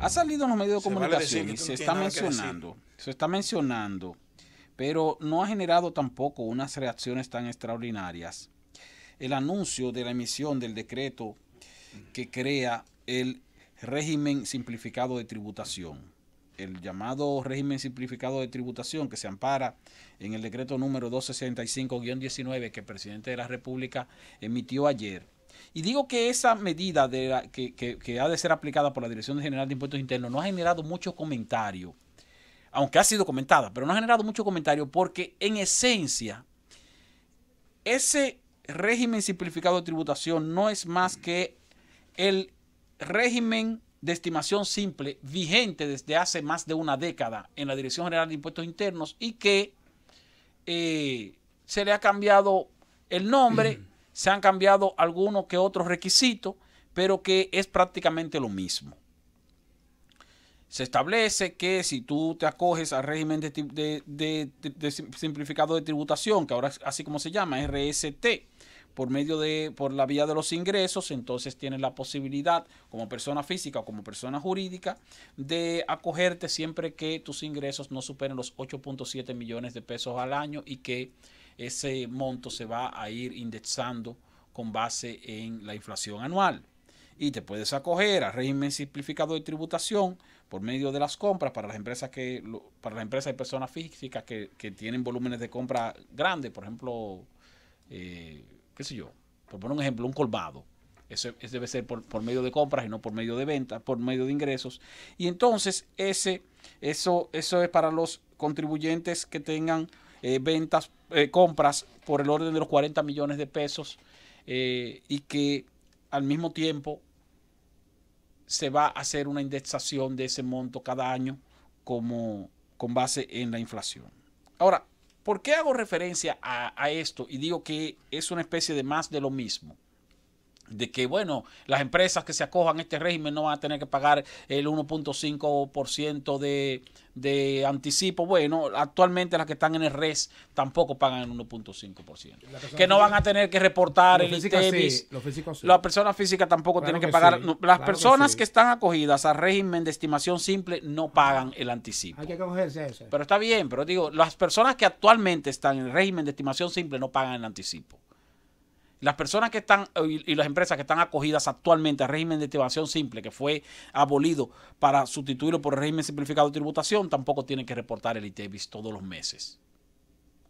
Ha salido en los medios de comunicación y se está mencionando, se está mencionando, pero no ha generado tampoco unas reacciones tan extraordinarias. El anuncio de la emisión del decreto que crea el régimen simplificado de tributación. El llamado régimen simplificado de tributación que se ampara en el decreto número 265-19 que el presidente de la República emitió ayer y digo que esa medida que, ha de ser aplicada por la Dirección General de Impuestos Internos no ha generado mucho comentario, aunque ha sido comentada, pero no ha generado mucho comentario porque en esencia ese régimen simplificado de tributación no es más que el régimen de estimación simple vigente desde hace más de una década en la Dirección General de Impuestos Internos y que eh, se le ha cambiado el nombre. se han cambiado algunos que otros requisitos, pero que es prácticamente lo mismo. Se establece que si tú te acoges al régimen de, simplificado de tributación, que ahora así como se llama, RST, por medio de, por la vía de los ingresos, entonces tienes la posibilidad, como persona física o como persona jurídica, de acogerte siempre que tus ingresos no superen los 8.7 millones de pesos al año y que ese monto se va a ir indexando con base en la inflación anual. Y te puedes acoger al régimen simplificado de tributación por medio de las compras para las empresas que para las empresas y personas físicas que, tienen volúmenes de compra grandes, por ejemplo, eh, qué sé yo, por poner un ejemplo, un colvado. Eso, debe ser por, medio de compras y no por medio de ventas, por medio de ingresos. Y entonces ese, eso, eso es para los contribuyentes que tengan eh, ventas, eh, compras por el orden de los 40 millones de pesos eh, y que al mismo tiempo se va a hacer una indexación de ese monto cada año como con base en la inflación. Ahora, ¿por qué hago referencia a esto y digo que es una especie de más de lo mismo? de que, bueno, las empresas que se acojan a este régimen no van a tener que pagar el 1.5% de, de anticipo. Bueno, actualmente las que están en el RES tampoco pagan el 1.5%. Que no van a tener que reportar el Las personas físicas tampoco tienen que, pagar. las personas que, están acogidas al régimen de estimación simple no pagan el anticipo. Hay que eso. Pero está bien, pero digo, las personas que actualmente están en el régimen de estimación simple no pagan el anticipo. Las personas que están eh, y, las empresas que están acogidas actualmente al régimen de activación simple que fue abolido para sustituirlo por el régimen simplificado de tributación tampoco tienen que reportar el ITEVIS todos los meses.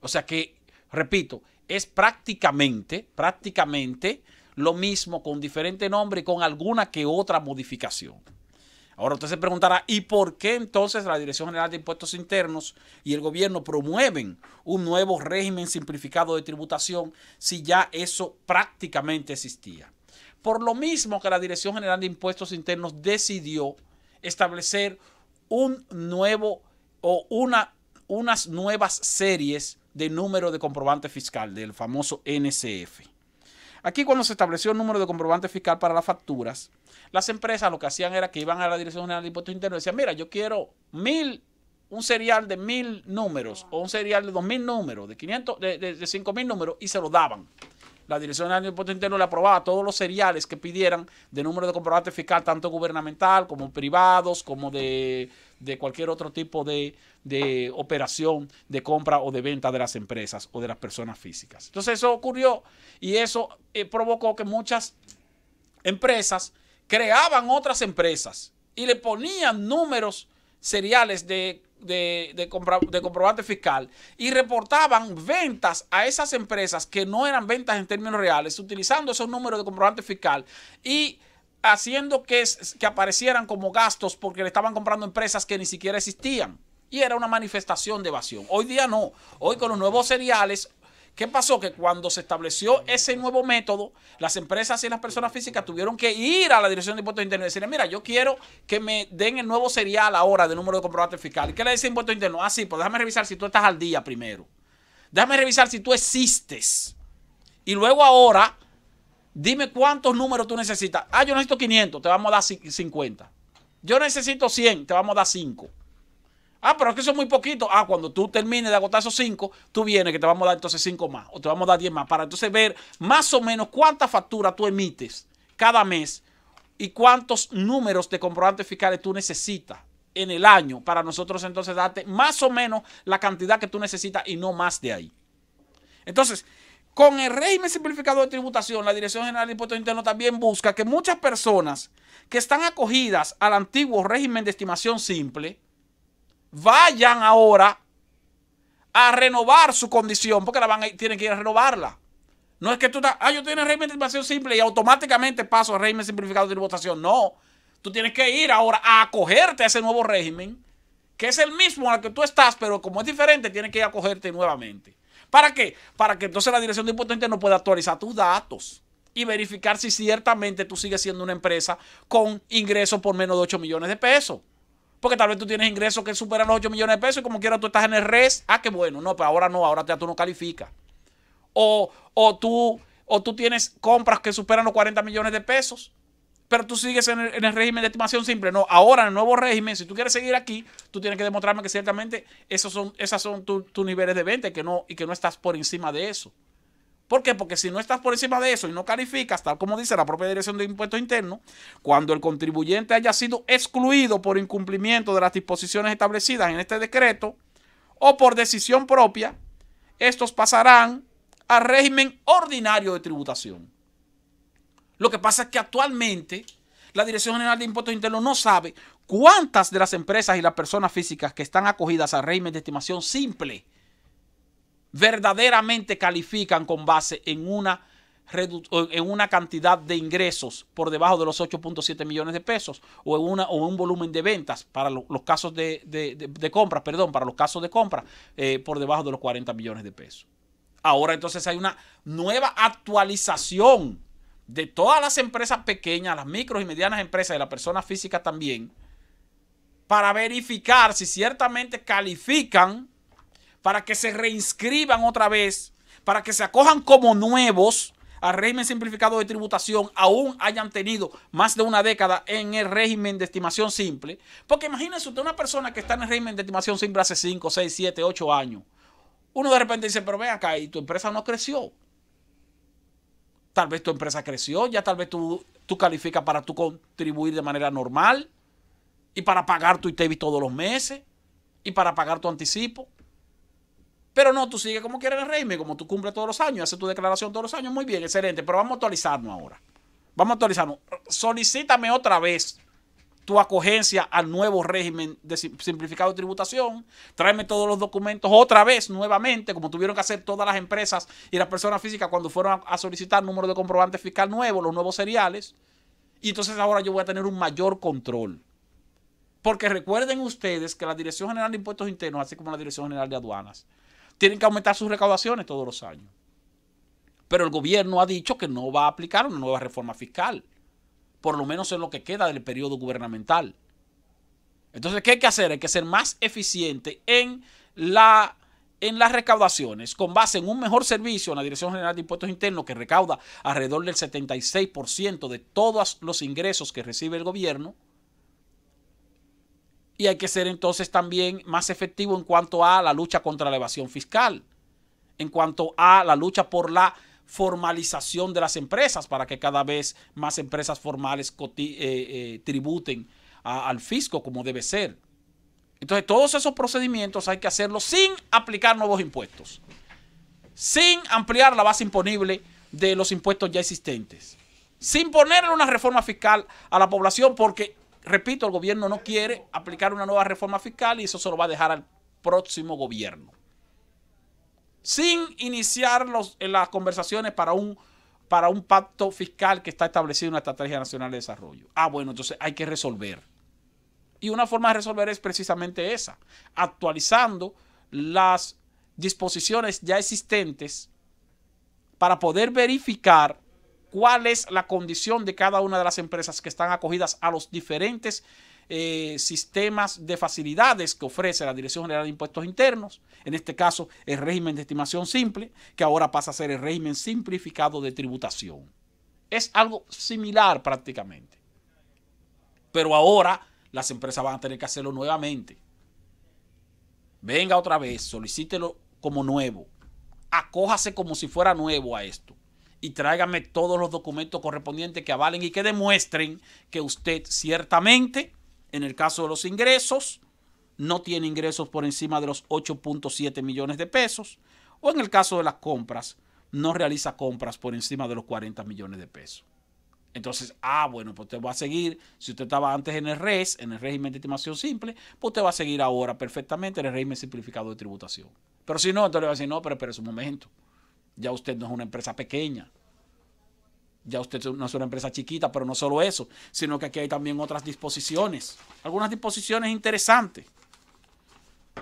O sea que, repito, es prácticamente, prácticamente lo mismo con diferente nombre y con alguna que otra modificación. Ahora usted se preguntará, ¿y por qué entonces la Dirección General de Impuestos Internos y el gobierno promueven un nuevo régimen simplificado de tributación si ya eso prácticamente existía? Por lo mismo que la Dirección General de Impuestos Internos decidió establecer un nuevo o una, unas nuevas series de número de comprobante fiscal del famoso NCF. Aquí cuando se estableció el número de comprobante fiscal para las facturas, las empresas lo que hacían era que iban a la Dirección General de Impuestos Internos y decían, mira, yo quiero mil, un serial de mil números o un serial de dos mil números, de, 500, de, de cinco mil números y se lo daban la Dirección General de Impuestos Interno le aprobaba todos los seriales que pidieran de número de comprobante fiscal, tanto gubernamental como privados, como de, cualquier otro tipo de, operación de compra o de venta de las empresas o de las personas físicas. Entonces eso ocurrió y eso eh, provocó que muchas empresas creaban otras empresas y le ponían números seriales de de, de, comprobante fiscal y reportaban ventas a esas empresas que no eran ventas en términos reales, utilizando esos números de comprobante fiscal y haciendo que, que aparecieran como gastos porque le estaban comprando empresas que ni siquiera existían. Y era una manifestación de evasión. Hoy día no. Hoy con los nuevos seriales ¿Qué pasó? Que cuando se estableció ese nuevo método, las empresas y las personas físicas tuvieron que ir a la Dirección de Impuestos Internos y decirle, mira, yo quiero que me den el nuevo serial ahora del número de comprobante fiscal. qué le dice Impuestos Internos? Ah, sí, pues déjame revisar si tú estás al día primero. Déjame revisar si tú existes. Y luego ahora, dime cuántos números tú necesitas. Ah, yo necesito 500, te vamos a dar 50. Yo necesito 100, te vamos a dar 5. Ah, pero es que son muy poquitos. Ah, cuando tú termines de agotar esos cinco, tú vienes que te vamos a dar entonces cinco más o te vamos a dar diez más para entonces ver más o menos cuánta factura tú emites cada mes y cuántos números de comprobantes fiscales tú necesitas en el año para nosotros entonces darte más o menos la cantidad que tú necesitas y no más de ahí. Entonces, con el régimen simplificado de tributación, la Dirección General de Impuestos Internos también busca que muchas personas que están acogidas al antiguo régimen de estimación simple, vayan ahora a renovar su condición, porque la van tienen que ir a renovarla. No es que tú estás, ah, yo tengo régimen de tributación simple y automáticamente paso al régimen simplificado de tributación. No, tú tienes que ir ahora a acogerte a ese nuevo régimen, que es el mismo al que tú estás, pero como es diferente, tienes que ir a acogerte nuevamente. ¿Para qué? Para que entonces la Dirección de Impuestos no pueda actualizar tus datos y verificar si ciertamente tú sigues siendo una empresa con ingresos por menos de 8 millones de pesos. Porque tal vez tú tienes ingresos que superan los 8 millones de pesos y como quiera tú estás en el res. Ah, qué bueno. No, pero ahora no, ahora ya tú no calificas. O, tú, o tú tienes compras que superan los 40 millones de pesos, pero tú sigues en el, régimen de estimación simple. No, ahora en el nuevo régimen, si tú quieres seguir aquí, tú tienes que demostrarme que ciertamente esos son, son tus niveles de venta que, no, y que no estás por encima de eso. ¿Por qué? Porque si no estás por encima de eso y no calificas, tal como dice la propia Dirección de Impuestos Internos, cuando el contribuyente haya sido excluido por incumplimiento de las disposiciones establecidas en este decreto o por decisión propia, estos pasarán a régimen ordinario de tributación. Lo que pasa es que actualmente la Dirección General de Impuestos Internos no sabe cuántas de las empresas y las personas físicas que están acogidas al régimen de estimación simple verdaderamente califican con base en una, en una cantidad de ingresos por debajo de los 8.7 millones de pesos o en, un volumen de ventas para los casos de, de, compras, perdón, para los casos de compra eh, por debajo de los 40 millones de pesos. Ahora entonces hay una nueva actualización de todas las empresas pequeñas, las micro y medianas empresas y las personas físicas también, para verificar si ciertamente califican para que se reinscriban otra vez, para que se acojan como nuevos al régimen simplificado de tributación, aún hayan tenido más de una década en el régimen de estimación simple. Porque imagínense usted una persona que está en el régimen de estimación simple hace 5, 6, 7, 8 años. Uno de repente dice, pero ven acá, y tu empresa no creció. Tal vez tu empresa creció, ya tal vez tú, tú calificas para tú contribuir de manera normal y para pagar tu IVA todos los meses y para pagar tu anticipo. Pero no, tú sigues como quieres el régimen, como tú cumples todos los años, haces tu declaración todos los años, muy bien, excelente, pero vamos a actualizarnos ahora. Vamos a actualizarnos. Solicítame otra vez tu acogencia al nuevo régimen de simplificado de tributación, tráeme todos los documentos otra vez, nuevamente, como tuvieron que hacer todas las empresas y las personas físicas cuando fueron a, solicitar número de comprobante fiscal nuevo, los nuevos seriales, y entonces ahora yo voy a tener un mayor control. Porque recuerden ustedes que la Dirección General de Impuestos Internos, así como la Dirección General de Aduanas, tienen que aumentar sus recaudaciones todos los años. Pero el gobierno ha dicho que no va a aplicar una nueva reforma fiscal, por lo menos en lo que queda del periodo gubernamental. Entonces, ¿qué hay que hacer? Hay que ser más eficiente en, la, en las recaudaciones con base en un mejor servicio en la Dirección General de Impuestos Internos que recauda alrededor del 76% de todos los ingresos que recibe el gobierno y hay que ser entonces también más efectivo en cuanto a la lucha contra la evasión fiscal, en cuanto a la lucha por la formalización de las empresas para que cada vez más empresas formales eh, eh, tributen al fisco como debe ser. Entonces todos esos procedimientos hay que hacerlos sin aplicar nuevos impuestos, sin ampliar la base imponible de los impuestos ya existentes, sin ponerle una reforma fiscal a la población porque repito, el gobierno no quiere aplicar una nueva reforma fiscal y eso se lo va a dejar al próximo gobierno. Sin iniciar los, eh, las conversaciones para un, para un pacto fiscal que está establecido en la Estrategia Nacional de Desarrollo. Ah, bueno, entonces hay que resolver. Y una forma de resolver es precisamente esa, actualizando las disposiciones ya existentes para poder verificar cuál es la condición de cada una de las empresas que están acogidas a los diferentes eh, sistemas de facilidades que ofrece la Dirección General de Impuestos Internos, en este caso el régimen de estimación simple, que ahora pasa a ser el régimen simplificado de tributación. Es algo similar prácticamente. Pero ahora las empresas van a tener que hacerlo nuevamente. Venga otra vez, solicítelo como nuevo. Acójase como si fuera nuevo a esto y tráigame todos los documentos correspondientes que avalen y que demuestren que usted ciertamente, en el caso de los ingresos, no tiene ingresos por encima de los 8.7 millones de pesos, o en el caso de las compras, no realiza compras por encima de los 40 millones de pesos. Entonces, ah, bueno, pues usted va a seguir, si usted estaba antes en el RES, en el régimen de estimación simple, pues usted va a seguir ahora perfectamente en el régimen simplificado de tributación. Pero si no, entonces le va a decir, no, pero espera un momento. Ya usted no es una empresa pequeña. Ya usted no es una empresa chiquita, pero no solo eso, sino que aquí hay también otras disposiciones. Algunas disposiciones interesantes.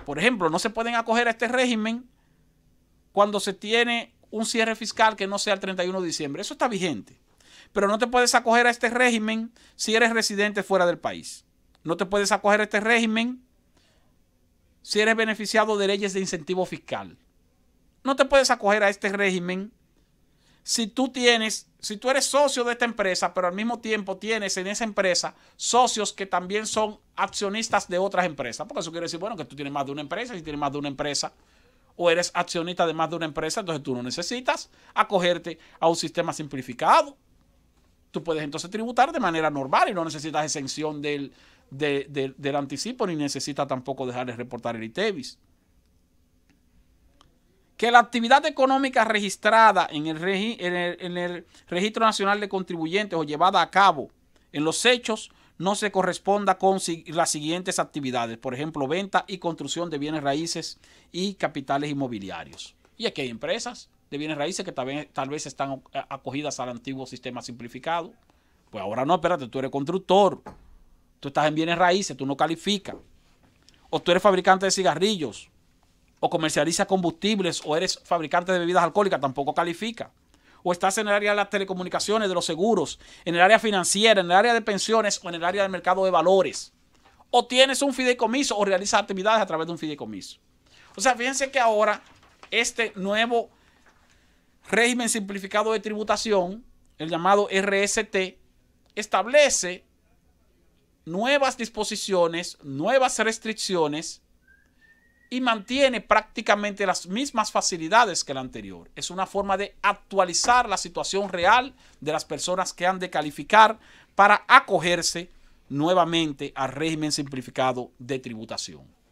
Por ejemplo, no se pueden acoger a este régimen cuando se tiene un cierre fiscal que no sea el 31 de diciembre. Eso está vigente. Pero no te puedes acoger a este régimen si eres residente fuera del país. No te puedes acoger a este régimen si eres beneficiado de leyes de incentivo fiscal no te puedes acoger a este régimen si tú tienes, si tú eres socio de esta empresa, pero al mismo tiempo tienes en esa empresa socios que también son accionistas de otras empresas. Porque eso quiere decir, bueno, que tú tienes más de una empresa, si tienes más de una empresa, o eres accionista de más de una empresa, entonces tú no necesitas acogerte a un sistema simplificado. Tú puedes entonces tributar de manera normal y no necesitas exención del, del, anticipo, ni necesitas tampoco dejarles reportar el ITEVIS que la actividad económica registrada en el, Registro Nacional de Contribuyentes o llevada a cabo en los hechos no se corresponda con las siguientes actividades, por ejemplo, venta y construcción de bienes raíces y capitales inmobiliarios. Y aquí hay empresas de bienes raíces que tal vez están acogidas al antiguo sistema simplificado. Pues ahora no, espérate, tú eres constructor, tú estás en bienes raíces, tú no calificas. O tú eres fabricante de cigarrillos, o comercializa combustibles o eres fabricante de bebidas alcohólicas, tampoco califica. O estás en el área de las telecomunicaciones, de los seguros, en el área financiera, en el área de pensiones o en el área del mercado de valores. O tienes un fideicomiso o realizas actividades a través de un fideicomiso. O sea, fíjense que ahora este nuevo régimen simplificado de tributación, el llamado RST, establece nuevas disposiciones, nuevas restricciones y mantiene prácticamente las mismas facilidades que la anterior. Es una forma de actualizar la situación real de las personas que han de calificar para acogerse nuevamente al régimen simplificado de tributación.